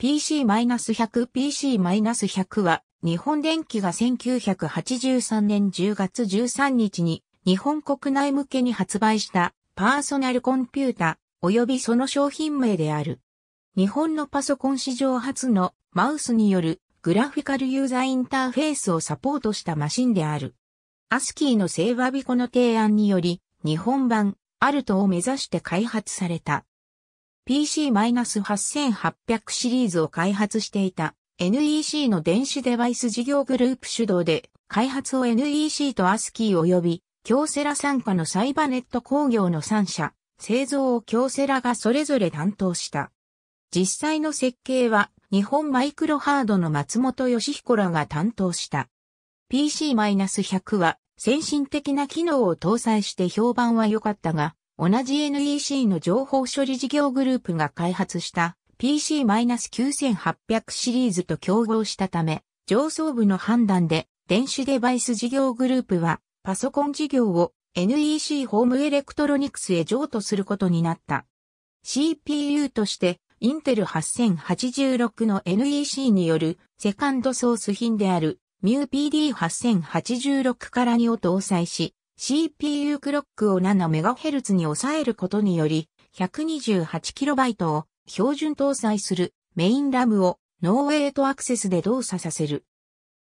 PC-100、PC-100 は、日本電機が1983年10月13日に、日本国内向けに発売したパーソナルコンピュータ、及びその商品名である。日本のパソコン史上初のマウスによるグラフィカルユーザーインターフェースをサポートしたマシンである。アスキーのセーバビコの提案により、日本版、アルトを目指して開発された。PC-8800 シリーズを開発していた NEC の電子デバイス事業グループ主導で開発を NEC とアスキー及び京セラ参加のサイバネット工業の3社、製造を京セラがそれぞれ担当した。実際の設計は日本マイクロハードの松本義彦らが担当した。PC-100 は先進的な機能を搭載して評判は良かったが、同じ NEC の情報処理事業グループが開発した PC-9800 シリーズと競合したため、上層部の判断で電子デバイス事業グループはパソコン事業を NEC ホームエレクトロニクスへ譲渡することになった。CPU としてインテル8086の NEC によるセカンドソース品であるミュー PD8086 から2を搭載し、CPU クロックを 7MHz に抑えることにより、128KB を標準搭載するメインラムをノーウェイトアクセスで動作させる。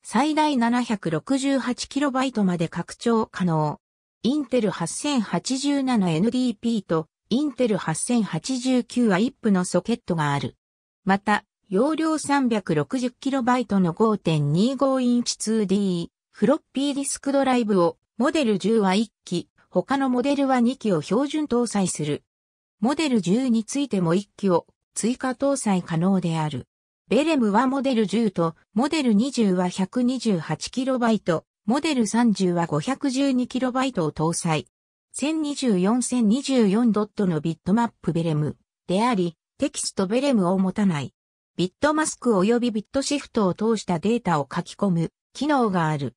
最大 768KB まで拡張可能。インテル 8087NDP とインテル 8089iP のソケットがある。また、容量 360KB の5.25インチ 2D フロッピーディスクドライブをモデル10は1機、他のモデルは2機を標準搭載する。モデル10についても1機を追加搭載可能である。ベレムはモデル10と、モデル20は 128KB、モデル30は 512KB を搭載。1024-1024ドットのビットマップベレムであり、テキストベレムを持たない。ビットマスク及びビットシフトを通したデータを書き込む機能がある。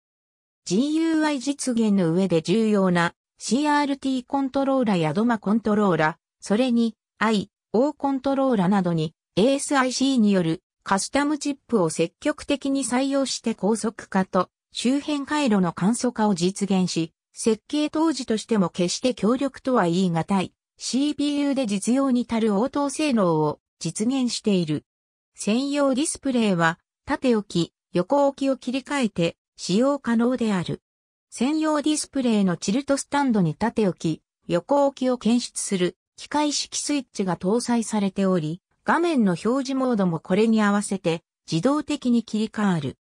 GUI 実現の上で重要な CRT コントローラやドマコントローラ、それに I、O コントローラなどに ASIC によるカスタムチップを積極的に採用して高速化と周辺回路の簡素化を実現し、設計当時としても決して強力とは言い難い CPU で実用に足る応答性能を実現している。専用ディスプレイは縦置き、横置きを切り替えて使用可能である。専用ディスプレイのチルトスタンドに縦置き、横置きを検出する機械式スイッチが搭載されており、画面の表示モードもこれに合わせて自動的に切り替わる。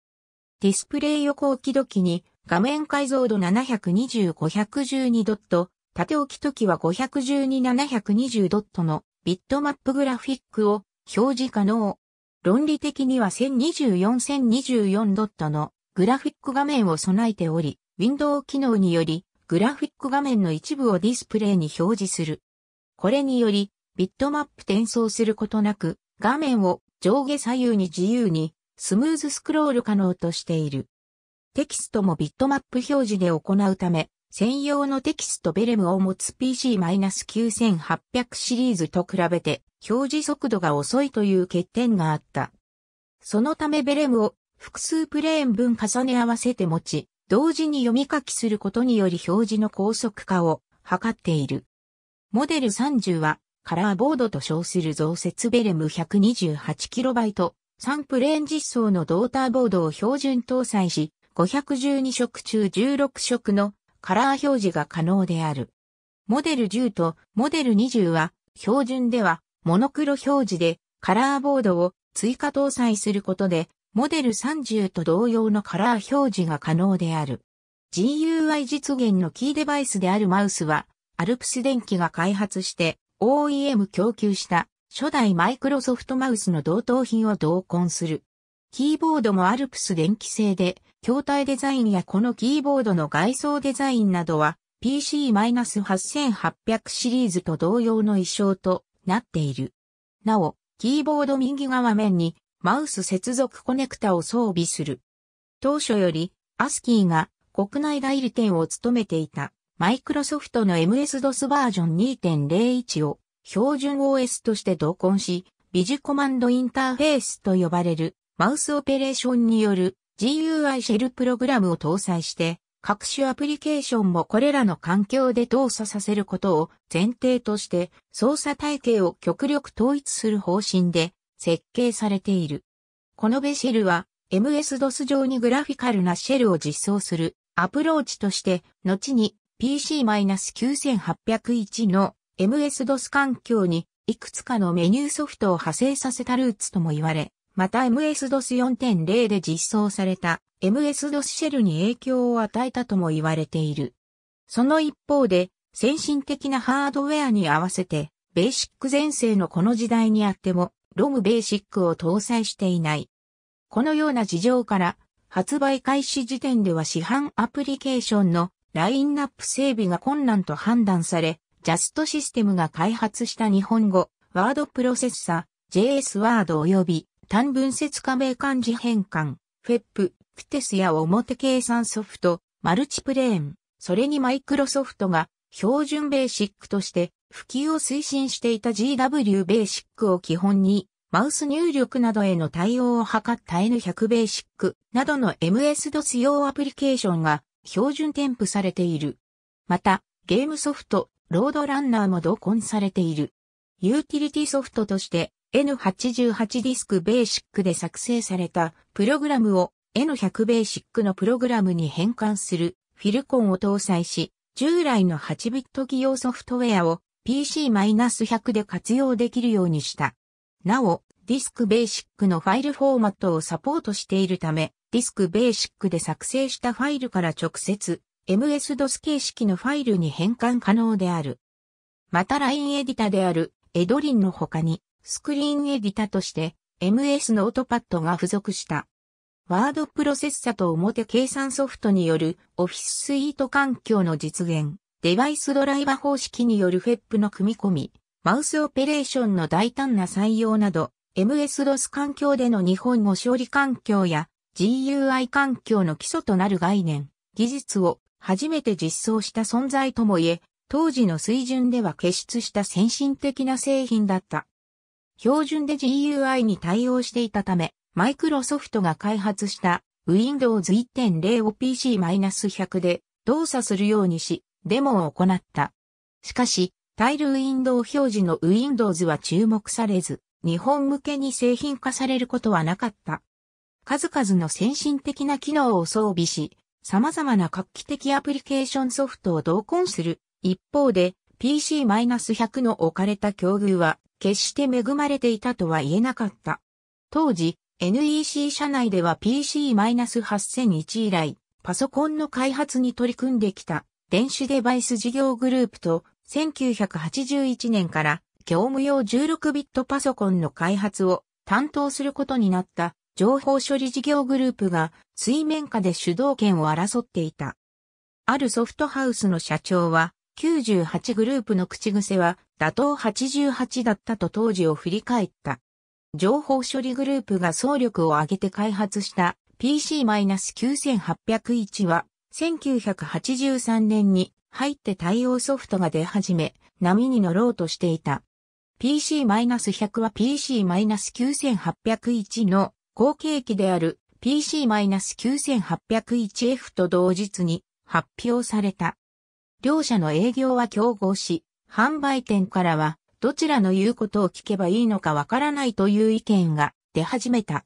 ディスプレイ横置き時に画面解像度720-512ドット、縦置き時は512-720ドットのビットマップグラフィックを表示可能。論理的には1024-1024ドットのグラフィック画面を備えており、ウィンドウ機能により、グラフィック画面の一部をディスプレイに表示する。これにより、ビットマップ転送することなく、画面を上下左右に自由にスムーズスクロール可能としている。テキストもビットマップ表示で行うため、専用のテキストベレムを持つ PC-9800 シリーズと比べて表示速度が遅いという欠点があった。そのためベレムを複数プレーン分重ね合わせて持ち、同時に読み書きすることにより表示の高速化を図っている。モデル30はカラーボードと称する増設ベレム 128KB 3プレーン実装のドーターボードを標準搭載し、512色中16色のカラー表示が可能である。モデル10とモデル20は標準ではモノクロ表示でカラーボードを追加搭載することでモデル30と同様のカラー表示が可能である。GUI 実現のキーデバイスであるマウスは、アルプス電機が開発して OEM 供給した初代マイクロソフトマウスの同等品を同梱する。キーボードもアルプス電気製で、筐体デザインやこのキーボードの外装デザインなどは PC-8800 シリーズと同様の衣装となっている。なお、キーボード右側面にマウス接続コネクタを装備する。当初より、アスキーが国内代理店を務めていた、マイクロソフトの MS-DOS バージョン2.01を標準 OS として同梱し、ビジコマンドインターフェースと呼ばれるマウスオペレーションによる GUI シェルプログラムを搭載して、各種アプリケーションもこれらの環境で動作させることを前提として操作体系を極力統一する方針で設計されている。このベシェルは MS-DOS 上にグラフィカルなシェルを実装するアプローチとして、後に PC-9801 の MS-DOS 環境にいくつかのメニューソフトを派生させたルーツとも言われ、また MS-DOS 4.0で実装された MS-DOS シェルに影響を与えたとも言われている。その一方で、先進的なハードウェアに合わせて、ベーシック前世のこの時代にあっても、ロムベーシックを搭載していない。このような事情から、発売開始時点では市販アプリケーションのラインナップ整備が困難と判断され、ジャストシステムが開発した日本語、ワードプロセッサ、JS ワード及び単分節加名漢字変換、FEP、クテスや表計算ソフト、マルチプレーン、それにマイクロソフトが標準ベーシックとして普及を推進していた GW ベーシックを基本に、マウス入力などへの対応を図った N100 ベーシックなどの MS-DOS 用アプリケーションが標準添付されている。また、ゲームソフト、ロードランナーも同梱されている。ユーティリティソフトとして N88 ディスクベーシックで作成されたプログラムを N100 ベーシックのプログラムに変換するフィルコンを搭載し、従来の8ビット企業ソフトウェアを PC-100 で活用できるようにした。なお、ディスクベーシックのファイルフォーマットをサポートしているため、ディスクベーシックで作成したファイルから直接 MS-DOS 形式のファイルに変換可能である。また LINE エディタであるエドリンの他にスクリーンエディタとして MS ノートパッドが付属した。ワードプロセッサと表計算ソフトによるオフィススイート環境の実現。デバイスドライバ方式によるフェップの組み込み、マウスオペレーションの大胆な採用など、MS-DOS 環境での日本語処理環境や GUI 環境の基礎となる概念、技術を初めて実装した存在ともいえ、当時の水準では傑出した先進的な製品だった。標準で GUI に対応していたため、マイクロソフトが開発した Windows 1.0を PC-100 で動作するようにし、デモを行った。しかし、タイルウィンドウ表示の Windows は注目されず、日本向けに製品化されることはなかった。数々の先進的な機能を装備し、様々な画期的アプリケーションソフトを同梱する。一方で、PC-100 の置かれた境遇は、決して恵まれていたとは言えなかった。当時、NEC 社内では PC-8001 以来、パソコンの開発に取り組んできた電子デバイス事業グループと1981年から業務用16ビットパソコンの開発を担当することになった情報処理事業グループが水面下で主導権を争っていた。あるソフトハウスの社長は98グループの口癖は打倒88だったと当時を振り返った。情報処理グループが総力を挙げて開発した PC-9801 は1983年に入って対応ソフトが出始め、波に乗ろうとしていた。PC-100 は PC-9801 の後継機である PC-9801F と同日に発表された。両社の営業は競合し、販売店からはどちらの言うことを聞けばいいのかわからないという意見が出始めた。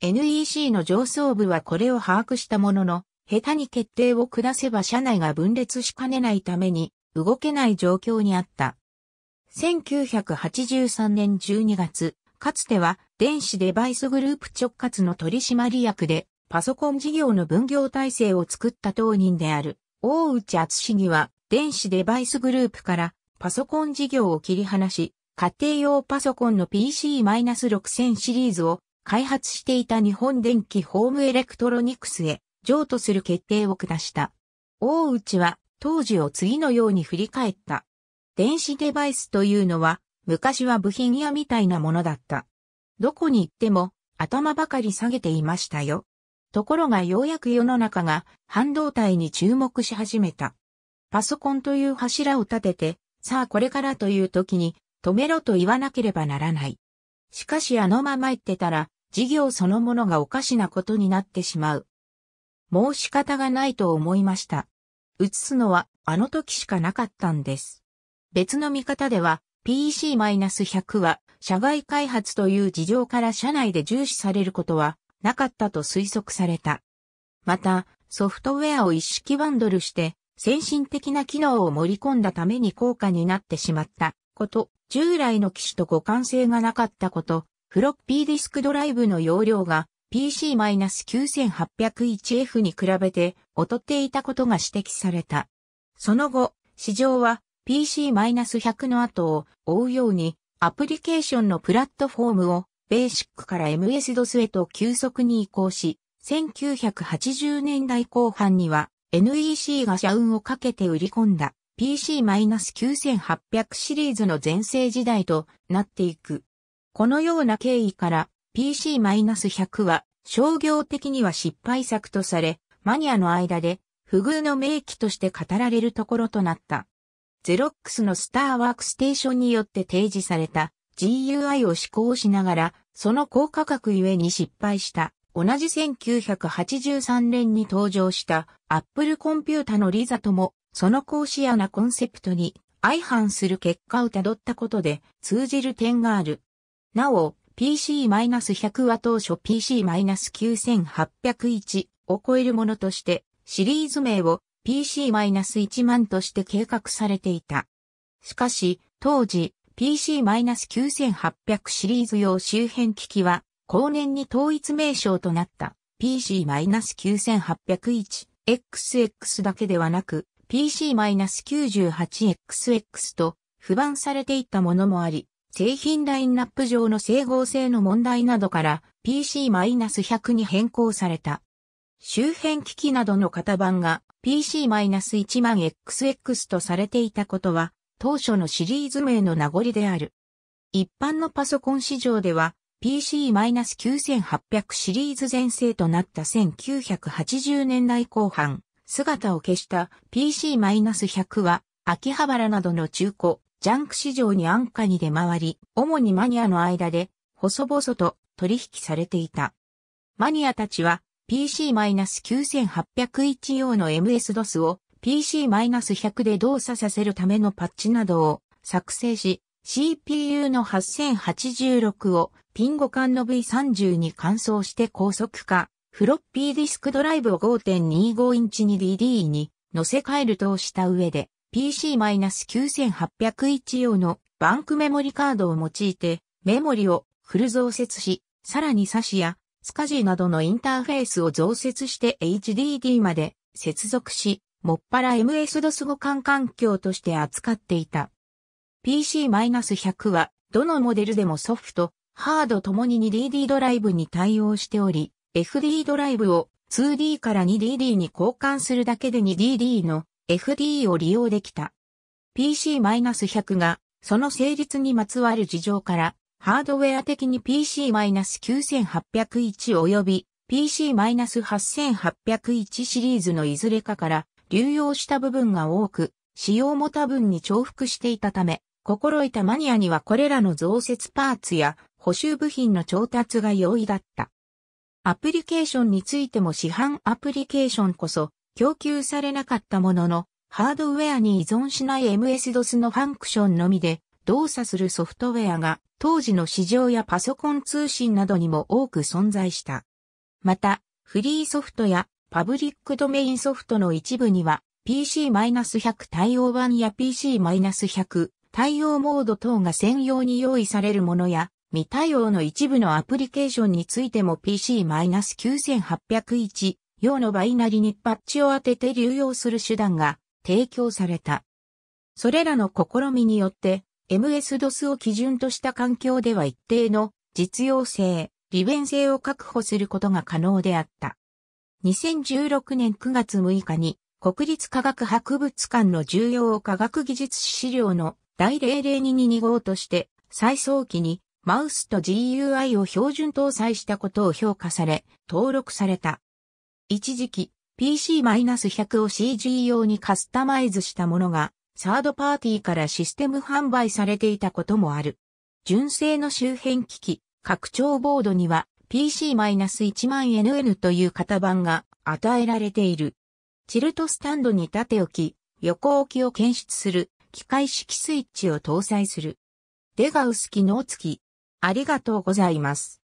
NEC の上層部はこれを把握したものの、下手に決定を下せば社内が分裂しかねないために動けない状況にあった。1983年12月、かつては電子デバイスグループ直轄の取締役でパソコン事業の分業体制を作った当人である大内厚市議は電子デバイスグループからパソコン事業を切り離し、家庭用パソコンの PC-6000 シリーズを開発していた日本電機ホームエレクトロニクスへ譲渡する決定を下した。大内は当時を次のように振り返った。電子デバイスというのは昔は部品屋みたいなものだった。どこに行っても頭ばかり下げていましたよ。ところがようやく世の中が半導体に注目し始めた。パソコンという柱を立てて、さあこれからという時に止めろと言わなければならない。しかしあのまま言ってたら事業そのものがおかしなことになってしまう。もう仕方がないと思いました。映すのはあの時しかなかったんです。別の見方では PC-100 は社外開発という事情から社内で重視されることはなかったと推測された。また、ソフトウェアを一式バンドルして先進的な機能を盛り込んだために効果になってしまったこと、従来の機種と互換性がなかったこと、フロッピーディスクドライブの容量が PC-9801F に比べて劣っていたことが指摘された。その後、市場は PC-100 の後を追うようにアプリケーションのプラットフォームをベーシックから MS-DOS へと急速に移行し、1980年代後半には NEC が社運をかけて売り込んだ PC-9800 シリーズの前世時代となっていく。このような経緯から PC-100 は商業的には失敗作とされ、マニアの間で不遇の名機として語られるところとなった。ゼロックスのスターワークステーションによって提示された GUI を試行しながら、その高価格ゆえに失敗した。同じ1983年に登場したアップルコンピュータのリザとも、その高視野なコンセプトに相反する結果をたどったことで通じる点がある。なお、PC-100 は当初 PC-9801 を超えるものとして、シリーズ名を PC-1 万として計画されていた。しかし、当時 PC-9800 シリーズ用周辺機器は、後年に統一名称となった PC-9801XX だけではなく PC-98XX と不番されていったものもあり、製品ラインナップ上の整合性の問題などから PC-100 に変更された。周辺機器などの型番が p c 1 0 0 0 x x とされていたことは当初のシリーズ名の名残である。一般のパソコン市場では PC-9800 シリーズ全盛となった1980年代後半、姿を消した PC-100 は秋葉原などの中古、ジャンク市場に安価に出回り、主にマニアの間で、細々と取引されていた。マニアたちは PC-9801 用の MS-DOS を PC-100 で動作させるためのパッチなどを作成し、CPU の8086をピン互換の V30 に換装して高速化、フロッピーディスクドライブを5.25インチに DD に乗せ替えるとした上で、PC-9801 用のバンクメモリカードを用いてメモリをフル増設し、さらにサシやスカジーなどのインターフェースを増設して HDD まで接続し、もっぱら MS-DOS 互換環境として扱っていた。PC-100 はどのモデルでもソフト、ハードともに 2DD ドライブに対応しており、FD ドライブを 2D から 2DD に交換するだけで 2DD の FD を利用できた。PC-100 が、その成立にまつわる事情から、ハードウェア的に PC-9801 及び PC-8801 シリーズのいずれかから流用した部分が多く、使用も多分に重複していたため、心得たマニアにはこれらの増設パーツや補修部品の調達が容易だった。アプリケーションについても市販アプリケーションこそ供給されなかったものの、ハードウェアに依存しない MS-DOS のファンクションのみで動作するソフトウェアが当時の市場やパソコン通信などにも多く存在した。また、フリーソフトやパブリックドメインソフトの一部には PC-100 対応版や PC-100 対応モード等が専用に用意されるものや未対応の一部のアプリケーションについても PC-9801 用のバイナリにパッチを当てて流用する手段が提供された。それらの試みによって MS-DOS を基準とした環境では一定の実用性、利便性を確保することが可能であった。2016年9月6日に国立科学博物館の重要科学技術資料の第0022号として最早期にマウスと GUI を標準搭載したことを評価され、登録された。一時期、PC-100 を CG 用にカスタマイズしたものが、サードパーティーからシステム販売されていたこともある。純正の周辺機器、拡張ボードには p c 1 0 0 0 n n という型番が与えられている。チルトスタンドに縦置き、横置きを検出する機械式スイッチを搭載する。デガウス機能付き。ありがとうございます。